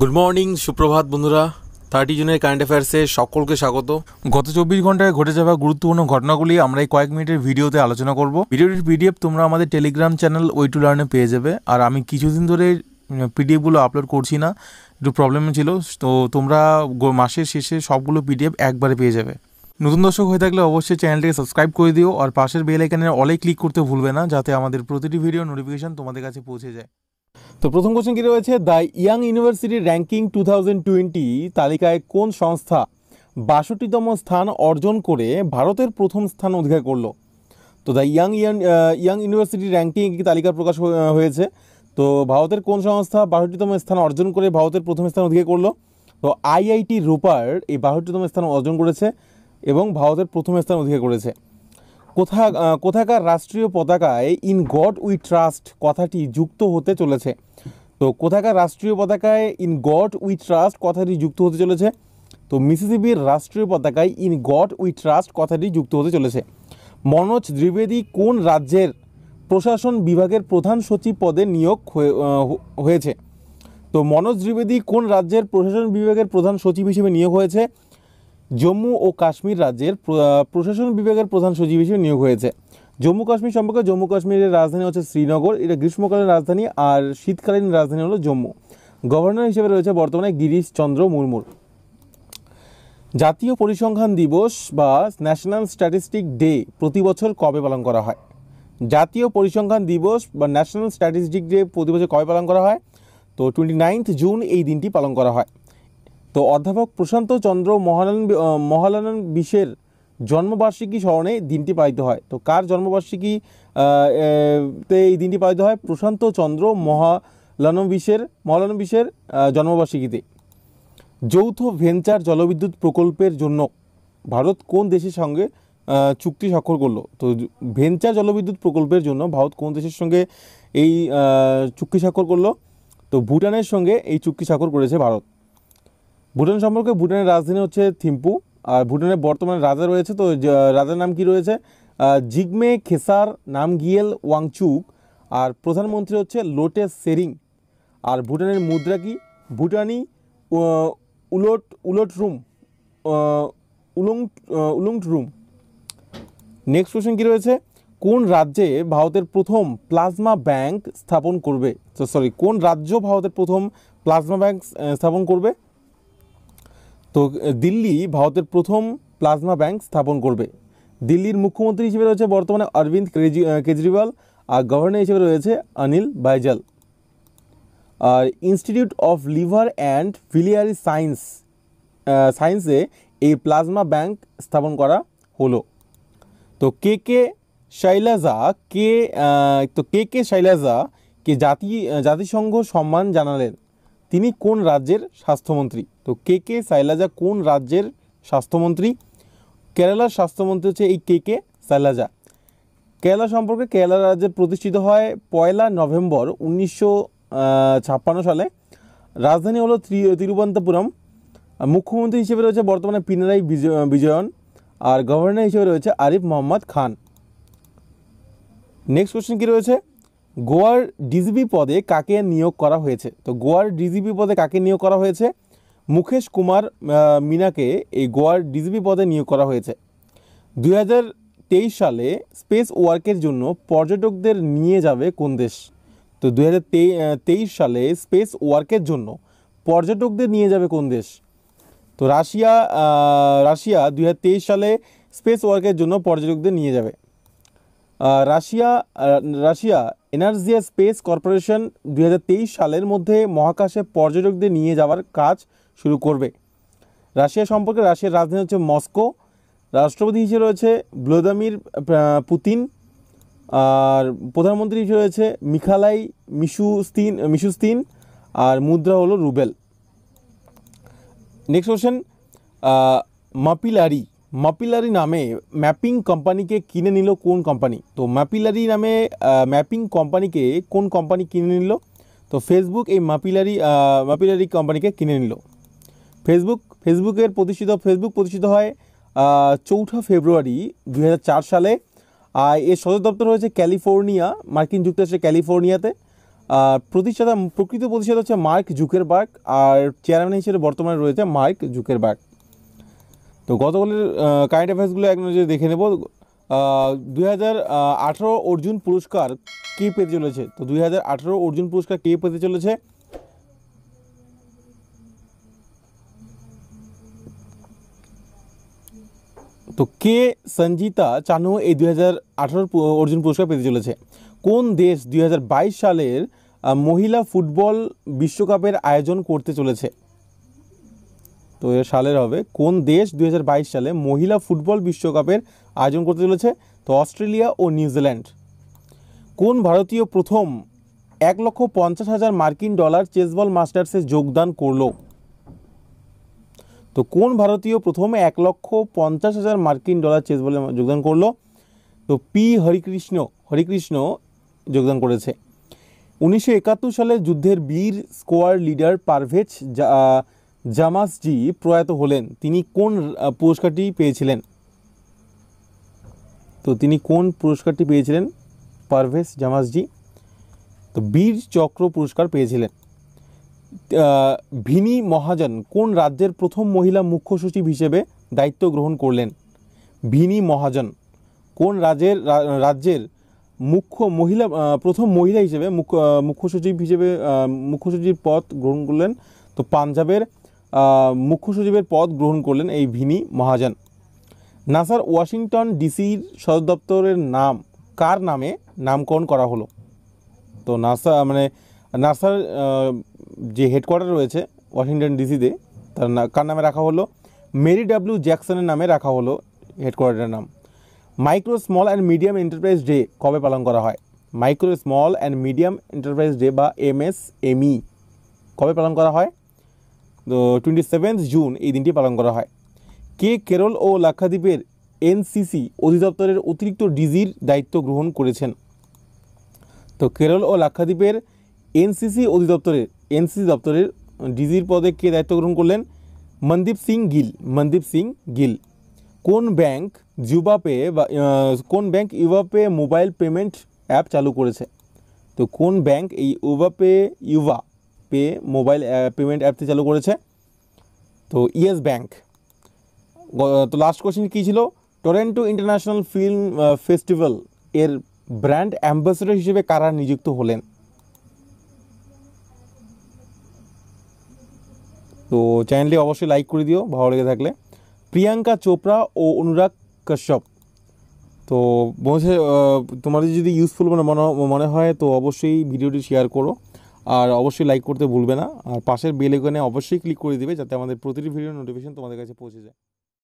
good morning সুপ্রভাত বন্ধুরা thirty জুনের কারেন্ট অ্যাফেয়ার্সে সকলকে স্বাগত গত চব্বিশ ঘন্টায় ঘটে যাওয়া গুরুত্বপূর্ণ ঘটনাগুলি আমরা এই কয়েক মিনিটের ভিডিওতে আলোচনা করব ভিডিওটির পিডিএফ তোমরা আমাদের টেলিগ্রাম চ্যানেল ওই টু লার্নে পেয়ে যাবে আর আমি কিছুদিন ধরে পিডিএফগুলো আপলোড করছি না একটু প্রবলেম ছিল তো তোমরা মাসের শেষে সবগুলো পিডিএফ একবারে পেয়ে যাবে নতুন দর্শক হয়ে থাকলে অবশ্যই চ্যানেলটিকে সাবস্ক্রাইব করে দিও আর পাশের বেল আইকনের অলে ক্লিক করতে ভুলবে না যাতে আমাদের প্রতিটি ভিডিও নোটিফিকেশন তোমাদের কাছে পৌঁছে যায় তো প্রথম কোশ্চেন কি রয়েছে the young university ranking two thousand twenty তালিকায় কোন সংস্থা বাষট্টিতম স্থান অর্জন করে ভারতের প্রথম স্থান অধিকার করলো তো the young young university ranking একটি তালিকা প্রকাশ হয়েছে তো ভারতের কোন সংস্থা বাষট্টিতম স্থান অর্জন করে ভারতের প্রথম স্থান অধিকার করলো তো আইআইটি রুপার এই বাষট্টিতম স্থান অর্জন করেছে এবং ভারতের প্রথম স্থান অধিকার করেছে কোথা কোথাকার রাষ্ট্রীয় পতাকায় ইন গড উই ট্রাস্ট কথাটি যুক্ত হতে চলেছে তো কোথাকার রাষ্ট্রীয় পতাকায় ইন গড উই ট্রাস্ট কথাটি যুক্ত হতে চলেছে তো মিসিসিপির রাষ্ট্রীয় পতাকায় ইন গড উই ট্রাস্ট কথাটি যুক্ত হতে চলেছে মনোজ দ্বিবেদী কোন রাজ্যের প্রশাসন বিভাগের প্রধান সচিব পদে নিয়োগ হয়েছে তো মনোজ দ্বিবেদী কোন রাজ্যের প্রশাসন বিভাগের প্রধান সচিব হিসেবে নিয়োগ হয়েছে জম্মু ও কাশ্মীর রাজ্যের প্রশাসন বিভাগের প্রধান সচিব হিসেবে নিয়োগ হয়েছে জম্মু কাশ্মীর সম্পর্কে জম্মু কাশ্মীরের রাজধানী হচ্ছে শ্রীনগর এটা গ্রীষ্মকালীন রাজধানী আর শীতকালীন রাজধানী হলো জম্মু গভর্নর হিসেবে রয়েছে বর্তমানে গিরিশ চন্দ্র মুর্মুর জাতীয় পরিসংখ্যান দিবস বা ন্যাশনাল স্ট্যাটিস্টিক ডে প্রতি বছর কবে পালন করা হয় জাতীয় পরিসংখ্যান দিবস বা ন্যাশনাল স্ট্যাটিস্টিক ডে প্রতি বছর কবে পালন করা হয় তো টোয়েন্টি জুন এই দিনটি পালন করা হয় তো অধ্যাপক প্রশান্ত চন্দ্র মহানন মহালানন বিশ্বের জন্মবার্ষিকী স্মরণে দিনটি পালিত হয় তো কার জন্মবার্ষিকী তে এই দিনটি পালিত হয় প্রশান্ত চন্দ্র মহালানবিশের বিশের জন্মবার্ষিকীতে যৌথ ভেঞ্চার জলবিদ্যুৎ প্রকল্পের জন্য ভারত কোন দেশের সঙ্গে চুক্তি স্বাক্ষর করলো তো ভেঞ্চার জলবিদ্যুৎ প্রকল্পের জন্য ভারত কোন দেশের সঙ্গে এই চুক্তি স্বাক্ষর করলো তো ভুটানের সঙ্গে এই চুক্তি স্বাক্ষর করেছে ভারত ভুটান সম্পর্কে ভুটানের রাজধানী হচ্ছে থিম্পু আর ভুটানের বর্তমানে রাজা রয়েছে তো রাজার নাম কি রয়েছে জিগমে খেসার নাম গিয়েল ওয়াংচুক আর প্রধানমন্ত্রী হচ্ছে লোটে সেরিং আর ভুটানের মুদ্রা কি ভুটানি উলট উলট রুম উলং উলংট রুম নেক্সট কোয়েশন কী রয়েছে কোন রাজ্যে ভারতের প্রথম প্লাজমা ব্যাংক স্থাপন করবে সরি কোন রাজ্য ভারতের প্রথম প্লাজমা ব্যাংক স্থাপন করবে তো দিল্লি ভারতের প্রথম প্লাজমা ব্যাংক স্থাপন করবে দিল্লির মুখ্যমন্ত্রী হিসেবে রয়েছে বর্তমানে অরবিন্দ কেজরিওয়াল আর গভর্নর হিসেবে রয়েছে অনিল বাইজাল আর institute of liver and biliary science সায়েন্সে এই প্লাজমা ব্যাংক স্থাপন করা হলো তো কে কে শৈলাজা কে তো কে কে শৈলাজা কে জাতি জাতিসংঘ সম্মান জানালেন তিনি কোন রাজ্যের স্বাস্থ্যমন্ত্রী তো কে কে সাইলাজা কোন রাজ্যের স্বাস্থ্যমন্ত্রী কেরালার স্বাস্থ্যমন্ত্রী হচ্ছে এই কে কে সাইলাজা কেরালা সম্পর্কে কেরালা রাজ্যের প্রতিষ্ঠিত হয় পয়লা নভেম্বর উনিশশো ছাপ্পান্ন সালে রাজধানী হলো তিরুবনন্তপুরম মুখ্যমন্ত্রী হিসেবে রয়েছে বর্তমানে পিনারাই বিজয়ন আর গভর্নর হিসেবে রয়েছে আরিফ মোহাম্মদ খান নেক্সট কোশ্চেন কী রয়েছে গোয়ার ডিজিপি পদে কাকে নিয়োগ করা হয়েছে তো গোয়ার ডিজিপি পদে কাকে নিয়োগ করা হয়েছে মুকেশ কুমার মিনাকে এই গোয়ার ডিজিপি পদে নিয়োগ করা হয়েছে দুই সালে স্পেস ওয়ার্কের জন্য পর্যটকদের নিয়ে যাবে কোন দেশ তো দুই সালে স্পেস ওয়ার্কের জন্য পর্যটকদের নিয়ে যাবে কোন দেশ তো রাশিয়া রাশিয়া দুই সালে স্পেস ওয়ার্কের জন্য পর্যটকদের নিয়ে যাবে Russia Russia energia space corporation দুই সালের মধ্যে মহাকাশে পর্যটকদের নিয়ে যাওয়ার কাজ শুরু করবে রাশিয়া সম্পর্কে রাশিয়ার রাজধানী হচ্ছে মস্কো রাষ্ট্রপতি হিসেবে রয়েছে ভ্লোদামির পুতিন আর প্রধানমন্ত্রী হিসেবে রয়েছে মিখালাই মিশুস্তিন মিশুস্তিন আর মুদ্রা হলো rouble next question Mapillary Mapillary নামে ম্যাপিং কোম্পানিকে কিনে নিল কোন কোম্পানি তো মাপিলারি নামে ম্যাপিং কোম্পানিকে কোন কোম্পানি কিনে নিল তো ফেসবুক এই মাপিলারি মাপিলারি কোম্পানিকে কিনে নিল ফেসবুক ফেসবুকের প্রতিষ্ঠিত ফেসবুক প্রতিষ্ঠিত হয় চৌঠা ফেব্রুয়ারি দুই সালে আর এর সদর দপ্তর হয়েছে ক্যালিফোর্নিয়া মার্কিন যুক্তরাষ্ট্রের ক্যালিফোর্নিয়াতে প্রতিষ্ঠাতা প্রকৃত প্রতিষ্ঠাতা হচ্ছে মার্ক বার্গ আর চেয়ারম্যান হিসেবে বর্তমানে রয়েছে মার্ক বার্গ তো গতকালের কারেন্ট অ্যাফেয়ার্সগুলো এক নজরে দেখে নেব দুই হাজার আঠেরো অর্জুন পুরস্কার কে পেতে চলেছে তো দুই হাজার আঠেরো অর্জুন পুরস্কার কে পেতে চলেছে তো কে সঞ্জিতা চানু এই দুই হাজার আঠারোর অর্জুন পুরস্কার পেতে চলেছে কোন দেশ দুই সালের মহিলা ফুটবল বিশ্বকাপের আয়োজন করতে চলেছে তো এর সালের হবে কোন দেশ দুই সালে মহিলা ফুটবল বিশ্বকাপের আয়োজন করতে চলেছে তো অস্ট্রেলিয়া ও নিউজিল্যান্ড কোন ভারতীয় প্রথম এক লক্ষ পঞ্চাশ হাজার মার্কিন ডলার চেসবল মাস্টার্সে যোগদান করল তো কোন ভারতীয় প্রথমে এক লক্ষ পঞ্চাশ হাজার মার্কিন ডলার চেসবলে যোগদান করলো তো পি হরিকৃষ্ণ হরিকৃষ্ণ যোগদান করেছে উনিশশো একাত্তর সালে যুদ্ধের বীর স্কোয়ার লিডার পারভেজ জামাসজি প্রয়াত হলেন তিনি কোন পুরস্কারটি পেয়েছিলেন তো তিনি কোন পুরস্কারটি পেয়েছিলেন পারভেজ জামাসজি তো বীর চক্র পুরস্কার পেয়েছিলেন ভিনি মহাজন কোন রাজ্যের প্রথম মহিলা মুখ্য সচিব হিসেবে দায়িত্ব গ্রহণ করলেন ভিনি মহাজন কোন রাজ্যের রাজ্যের মুখ্য মহিলা প্রথম মহিলা হিসেবে মুখ্য মুখ্য সচিব হিসেবে মুখ্য সচিব পদ গ্রহণ করলেন তো পাঞ্জাবের মুখ্য সচিবের পদ গ্রহণ করলেন এই ভিনি মহাজন নাসার ওয়াশিংটন ডিসির সদর দপ্তরের নাম কার নামে নামকরণ করা হলো তো নাসা মানে নাসার যে হেডকোয়ার্টার রয়েছে ওয়াশিংটন ডিসিতে তার কার নামে রাখা হলো মেরি ডাব্লিউ জ্যাকসনের নামে রাখা হলো হেডকোয়ার্টারের নাম micro small and medium enterprise day কবে পালন করা হয় micro small and medium enterprise day বা এমএসএমই কবে পালন করা হয় টোয়েন্টি সেভেন্থ জুন এই দিনটি পালন করা হয় কে কেরল ও লাক্ষাদ্বীপের এনসিসি অধিদপ্তরের অতিরিক্ত ডিজির দায়িত্ব গ্রহণ করেছেন তো কেরল ও লাক্ষাদ্বীপের এনসিসি অধিদপ্তরের এনসিসি দপ্তরের ডিজির পদে কে দায়িত্ব গ্রহণ করলেন মনদীপ সিং গিল মনদীপ সিং গিল কোন ব্যাংক জুবাপে বা কোন ব্যাংক ইউবাপে মোবাইল পেমেন্ট অ্যাপ চালু করেছে তো কোন ব্যাংক এই ইউবাপে ইউভা পে মোবাইল পেমেন্ট অ্যাপটি চালু করেছে তো ইয়েস ব্যাঙ্ক তো লাস্ট কোশ্চেন কী ছিল টরেন্টো ইন্টারন্যাশনাল ফিল্ম ফেস্টিভ্যাল এর ব্র্যান্ড অ্যাম্বাসেডর হিসেবে কারা নিযুক্ত হলেন তো চ্যানেলটি অবশ্যই লাইক করে দিও ভালো লেগে থাকলে প্রিয়াঙ্কা চোপড়া ও অনুরাগ কাশ্যপ তো বসে তোমাদের যদি ইউজফুল মনে মনে হয় তো অবশ্যই ভিডিওটি শেয়ার করো আর অবশ্যই লাইক করতে ভুলবে না আর পাশের বেল অবশ্যই ক্লিক করে দিবে যাতে আমাদের প্রতিটি ভিডিও নোটিফিকেশন তোমাদের কাছে পৌঁছে যায়